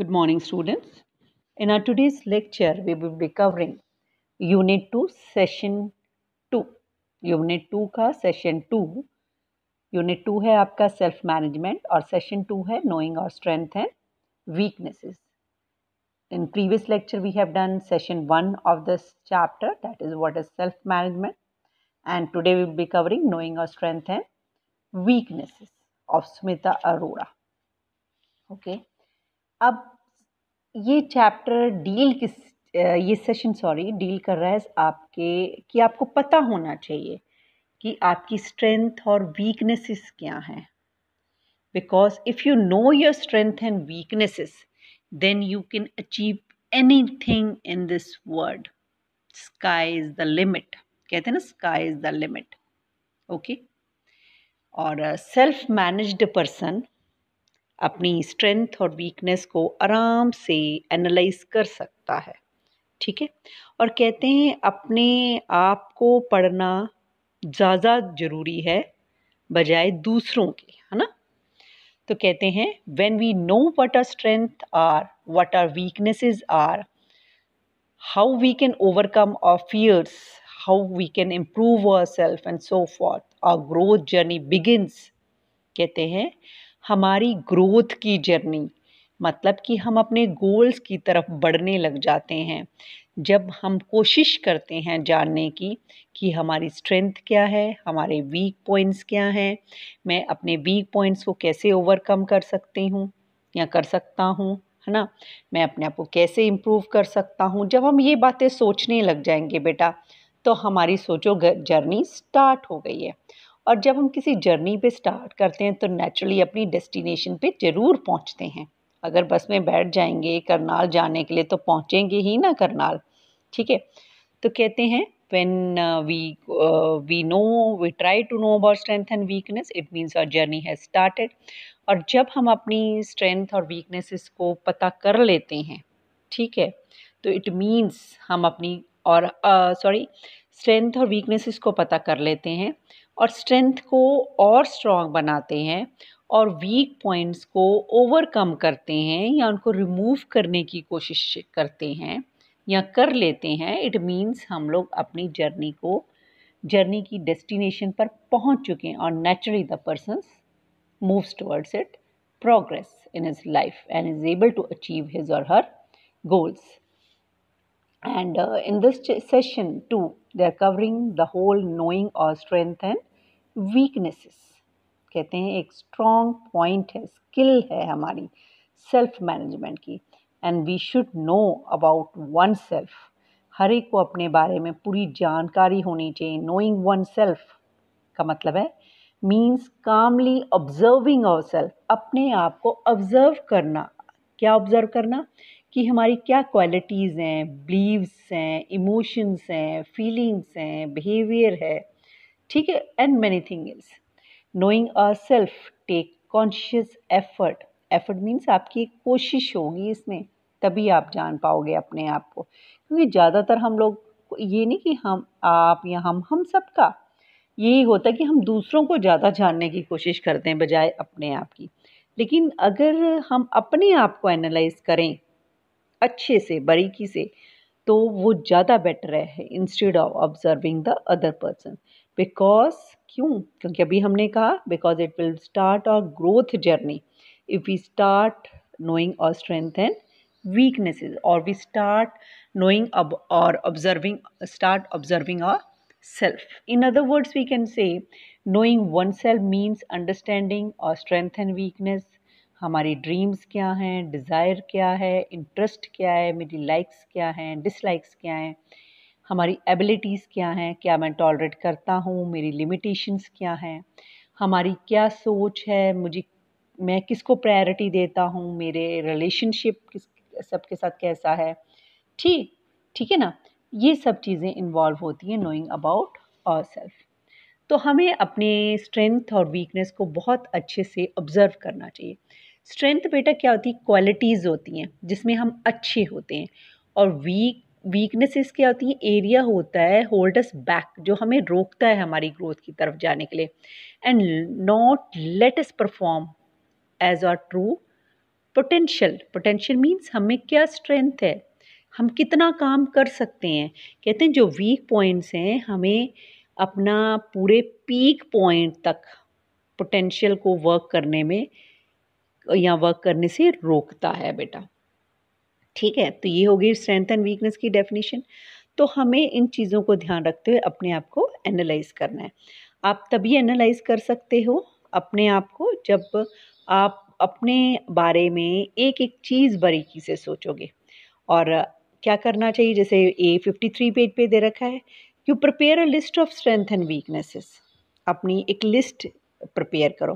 Good morning students. In our today's lecture we will be covering Unit 2 Session 2. Unit 2 ka Session 2. Unit 2 hai aapka self management or Session 2 hai knowing our strength and weaknesses. In previous lecture we have done session 1 of this chapter that is what is self management and today we will be covering knowing our strength and weaknesses of Smita Arora. Okay. अब ये chapter deal किस ये session sorry deal कर रहा है आपके कि आपको पता होना चाहिए कि आपकी स्ट्रेंथ और वीकनेसेस क्या हैं because if you know your strength and weaknesses then you can achieve anything in this world sky is the limit कहते हैं ना sky is the limit okay और सेल्फ मैनेज्ड पर्सन अपनी strength और weakness को आराम से analyse कर सकता है ठीक है और कहते हैं अपने आप को पढ़ना ज़्यादा ज़रूरी है बजाय दूसरों के है ना तो कहते हैं when we know what our strength are what our weaknesses are how we can overcome our fears how we can improve our self and so forth our growth journey begins कहते हैं हमारी ग्रोथ की journey मतलब कि हम अपने goals की तरफ बढ़ने लग जाते हैं जब हम कोशिश करते हैं जानने की कि हमारी स्ट्रेंथ क्या है हमारे वीक पॉइंट्स क्या हैं मैं अपने वीक पॉइंट्स को कैसे ओवरकम कर सकती हूँ या कर सकता हूँ है ना मैं अपने आप को कैसे इम्प्रूव कर सकता हूँ जब हम ये बातें सोचने लग जाएंगे बेटा तो हमारी सोचो जर्नी स्टार्ट हो गई है और जब हम किसी जर्नी पे स्टार्ट करते हैं तो नेचुरली अपनी डेस्टिनेशन पे ज़रूर पहुंचते हैं अगर बस में बैठ जाएंगे करनाल जाने के लिए तो पहुंचेंगे ही ना करनाल ठीक है तो कहते हैं when we we know we try to know about strength and weakness it means our journey has started और जब हम अपनी स्ट्रेंथ और वीकनेसेस को पता कर लेते हैं ठीक है तो इट मीन्स हम अपनी और सॉरी uh, स्ट्रेंथ और वीकनेसेस को पता कर लेते हैं और स्ट्रेंथ को और स्ट्रॉन्ग बनाते हैं और वीक पॉइंट्स को ओवरकम करते हैं या उनको रिमूव करने की कोशिश करते हैं या कर लेते हैं इट मीन्स हम लोग अपनी जर्नी को जर्नी की डेस्टिनेशन पर पहुंच चुके हैं और naturally the person moves towards it progress in his life and is able to achieve his or her goals and in this session two they are covering the whole knowing our strength and weaknesses कहते हैं एक strong point है skill है हमारी self management की and we should know about one self हर एक को अपने बारे में पूरी जानकारी होनी चाहिए नोइंग वन सेल्फ का मतलब है means calmly observing our self अपने आप को ऑब्जर्व करना क्या ऑब्जर्व करना कि हमारी क्या क्वालिटीज़ हैं बिलीव्स हैं इमोशंस हैं फीलिंग्स हैं बिहेवियर है ठीक है and many thing is knowing our self take conscious effort effort means आपकी एक कोशिश होगी इसमें तभी आप जान पाओगे अपने आप को क्योंकि ज़्यादातर हम लोग ये नहीं कि हम आप या हम हम सब का यही होता है कि हम दूसरों को ज़्यादा जानने की कोशिश करते हैं बजाय अपने आप की लेकिन अगर हम अपने आप को एनालाइज करें अच्छे से बारीकी से तो वो ज़्यादा बेटर है instead of observing the other person because क्यों क्योंकि अभी हमने कहा because it will start our growth journey if we start knowing our strength and weaknesses और वी स्टार्ट नोइंग अब और observing start observing our self in other words we can say knowing one self means understanding our strength and weakness हमारी dreams क्या हैं desire क्या है interest क्या है मेरी लाइक्स क्या हैं डिसलाइक्स क्या हैं हमारी एबिलिटीज़ क्या हैं क्या मैं टॉलरेट करता हूँ मेरी लिमिटेशंस क्या हैं हमारी क्या सोच है मुझे मैं किसको प्रायोरिटी देता हूँ मेरे रिलेशनशिप किस सबके साथ कैसा है ठीक ठीक है ना ये सब चीज़ें इन्वॉल्व होती हैं नोइंग अबाउट और सेल्फ तो हमें अपने स्ट्रेंथ और वीकनेस को बहुत अच्छे से ऑब्ज़र्व करना चाहिए स्ट्रेंथ बेटा क्या होती है क्वालिटीज़ होती हैं जिसमें हम अच्छे होते हैं और वीक वीकनेसेस क्या होती हैं एरिया होता है होल्डस बैक जो हमें रोकता है हमारी ग्रोथ की तरफ जाने के लिए and not let us perform as our true potential potential means हमें क्या स्ट्रेंथ है हम कितना काम कर सकते हैं कहते हैं जो वीक पॉइंट्स हैं हमें अपना पूरे पीक पॉइंट तक पोटेंशियल को वर्क करने में या वर्क करने से रोकता है बेटा ठीक है तो ये होगी स्ट्रेंथ एंड वीकनेस की डेफिनेशन तो हमें इन चीज़ों को ध्यान रखते हुए अपने आप को एनालाइज करना है आप तभी एनालाइज कर सकते हो अपने आप को जब आप अपने बारे में एक एक चीज़ बारीकी से सोचोगे और क्या करना चाहिए जैसे ए फिफ्टी थ्री पेज पे दे रखा है you prepare a list of strength and weaknesses अपनी एक लिस्ट प्रिपेयर करो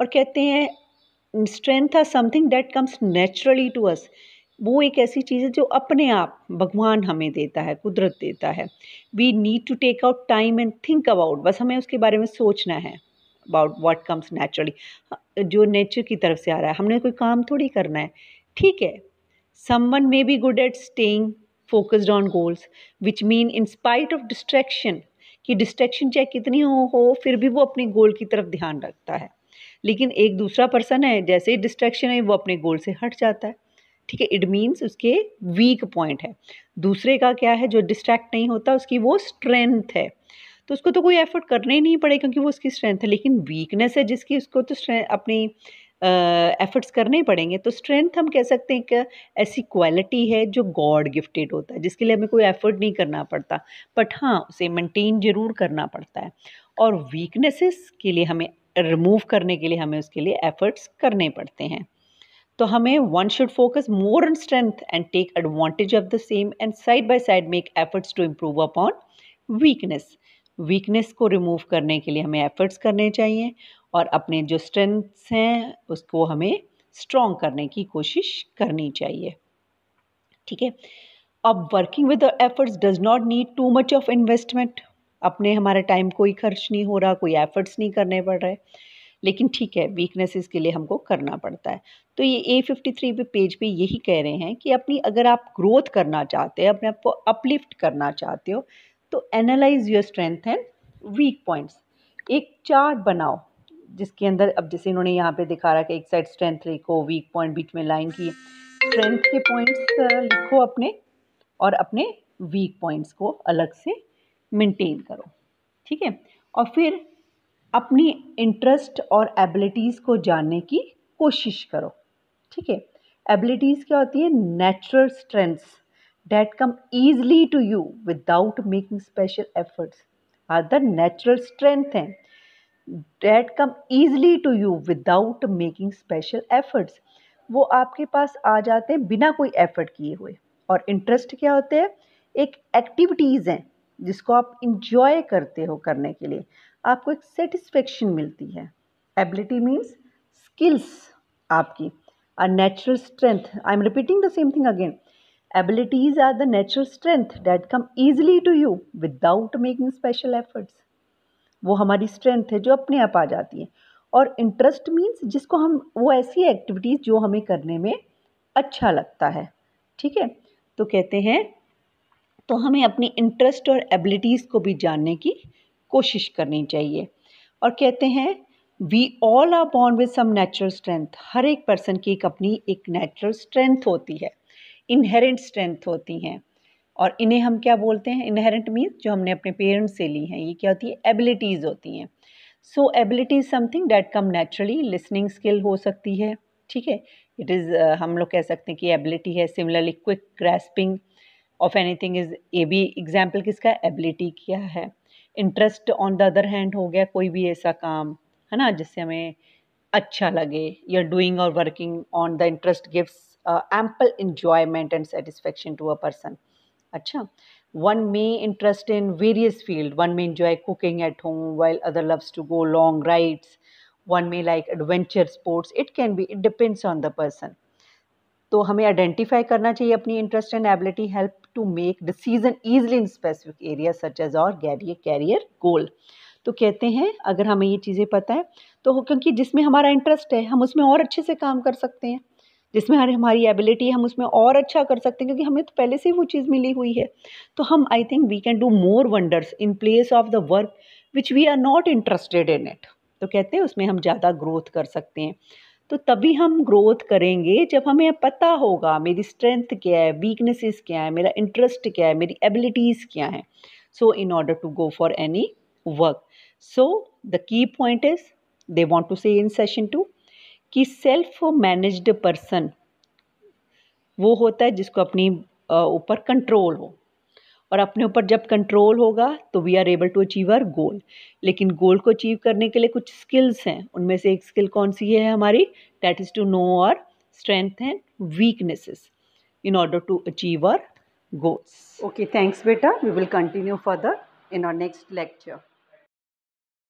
और कहते हैं strength are something that comes naturally to us वो एक ऐसी चीज़ है जो अपने आप भगवान हमें देता है कुदरत देता है we need to take out time and think about बस हमें उसके बारे में सोचना है अबाउट वाट कम्स नेचुरली जो नेचर की तरफ से आ रहा है हमने कोई काम थोड़ी करना है ठीक है someone may be good at staying focused on goals which mean in spite of distraction कि डिस्ट्रैक्शन चाहे कितनी हो, हो फिर भी वो अपने गोल की तरफ ध्यान रखता है लेकिन एक दूसरा पर्सन है जैसे ही डिस्ट्रैक्शन है वो अपने गोल से हट जाता है ठीक है इट मीन्स उसके वीक पॉइंट है दूसरे का क्या है जो डिस्ट्रैक्ट नहीं होता उसकी वो स्ट्रेंथ है तो उसको तो कोई एफर्ट करना ही नहीं पड़े क्योंकि वो उसकी स्ट्रेंथ है लेकिन वीकनेस है जिसकी उसको तो अपनी एफर्ट्स uh, करने पड़ेंगे तो स्ट्रेंथ हम कह सकते हैं कि ऐसी क्वालिटी है जो गॉड गिफ्टेड होता है जिसके लिए हमें कोई एफर्ट नहीं करना पड़ता बट हाँ उसे मेंटेन जरूर करना पड़ता है और वीकनेसेस के लिए हमें रिमूव करने के लिए हमें उसके लिए एफर्ट्स करने पड़ते हैं तो हमें one should focus more on strength and take advantage of the same and side by side make efforts to improve upon weakness weakness को रिमूव करने के लिए हमें एफर्ट्स करने चाहिए और अपने जो स्ट्रेंथ्स हैं उसको हमें स्ट्रॉन्ग करने की कोशिश करनी चाहिए ठीक है अब working with efforts does not need too much of investment अपने हमारे टाइम कोई खर्च नहीं हो रहा कोई एफर्ट्स नहीं करने पड़ रहे लेकिन ठीक है वीकनेसेस के लिए हमको करना पड़ता है तो ये ए फिफ्टी थ्री पे पेज पे यही कह रहे हैं कि अपनी अगर आप ग्रोथ करना चाहते हो अपने आप को अपलिफ्ट करना चाहते हो तो analyse your strength and weak points एक चार्ट बनाओ जिसके अंदर अब जैसे इन्होंने यहाँ पे दिखा रहा है एक साइड स्ट्रेंथ लिखो वीक पॉइंट बीच में लाइन की स्ट्रेंथ के पॉइंट्स लिखो अपने और अपने वीक पॉइंट्स को अलग से मेंटेन करो ठीक है और फिर अपनी इंटरेस्ट और एबिलिटीज़ को जानने की कोशिश करो ठीक है एबिलिटीज़ क्या होती है natural strengths that come easily to you without making special efforts are the natural strength हैं that come easily to you without making special efforts वो आपके पास आ जाते हैं बिना कोई एफर्ट किए हुए और इंटरेस्ट क्या होते हैं एक एक्टिविटीज़ हैं जिसको आप इंजॉय करते हो करने के लिए आपको एक सेटिस्फेक्शन मिलती है एबिलिटी मीन्स स्किल्स आपकी are natural strength I am repeating the same thing again abilities are the natural strength that come easily to you without making special efforts वो हमारी स्ट्रेंथ है जो अपने आप आ जाती है और इंटरेस्ट मीन्स जिसको हम वो ऐसी एक्टिविटीज़ जो हमें करने में अच्छा लगता है ठीक है तो कहते हैं तो हमें अपनी इंटरेस्ट और एबिलिटीज़ को भी जानने की कोशिश करनी चाहिए और कहते हैं we all are born with some natural strength हर एक पर्सन की एक अपनी एक नेचुरल स्ट्रेंथ होती है इनहेरेंट स्ट्रेंथ होती हैं और इन्हें हम क्या बोलते हैं इनहेरेंट मीन्स जो हमने अपने पेरेंट्स से ली हैं ये क्या होती है एबिलिटीज़ होती हैं so ability is something that come naturally listening skill हो सकती है ठीक है इट इज़ uh, हम लोग कह सकते हैं कि एबिलिटी है similarly quick grasping of anything is ये भी एग्जाम्पल किसका एबिलिटी क्या है interest on the other hand हो गया कोई भी ऐसा काम है ना जिससे हमें अच्छा लगे या doing or working on the interest gives ample enjoyment and satisfaction to a person अच्छा one may interest in various field one may enjoy cooking at home well other loves to go long rides one may like adventure sports it can be it depends on the person तो हमें identify करना चाहिए अपनी interest and ability help make decision decision in specific area such as our career career गोल तो कहते हैं अगर हमें ये चीज़ें पता है तो क्योंकि जिसमें हमारा इंटरेस्ट है हम उसमें और अच्छे से काम कर सकते हैं जिसमें हमारी हमारी एबिलिटी है हम उसमें और अच्छा कर सकते हैं क्योंकि हमें तो पहले से ही वो चीज़ मिली हुई है तो हम I think we can do more wonders in place of the work which we are not interested in it तो कहते हैं उसमें हम ज़्यादा ग्रोथ कर सकते हैं तो तभी हम ग्रोथ करेंगे जब हमें पता होगा मेरी स्ट्रेंथ क्या है वीकनेसेस क्या है मेरा इंटरेस्ट क्या है मेरी एबिलिटीज़ क्या है so in order to go for any work so the key point is they want to say in session two कि सेल्फ मैनेज्ड पर्सन वो होता है जिसको अपनी ऊपर कंट्रोल हो और अपने ऊपर जब कंट्रोल होगा तो we are able to achieve our goal लेकिन गोल को अचीव करने के लिए कुछ स्किल्स हैं उनमें से एक स्किल कौन सी है हमारी that is to know our strength and weaknesses in order to achieve our goals okay thanks बेटा we will continue further in our next lecture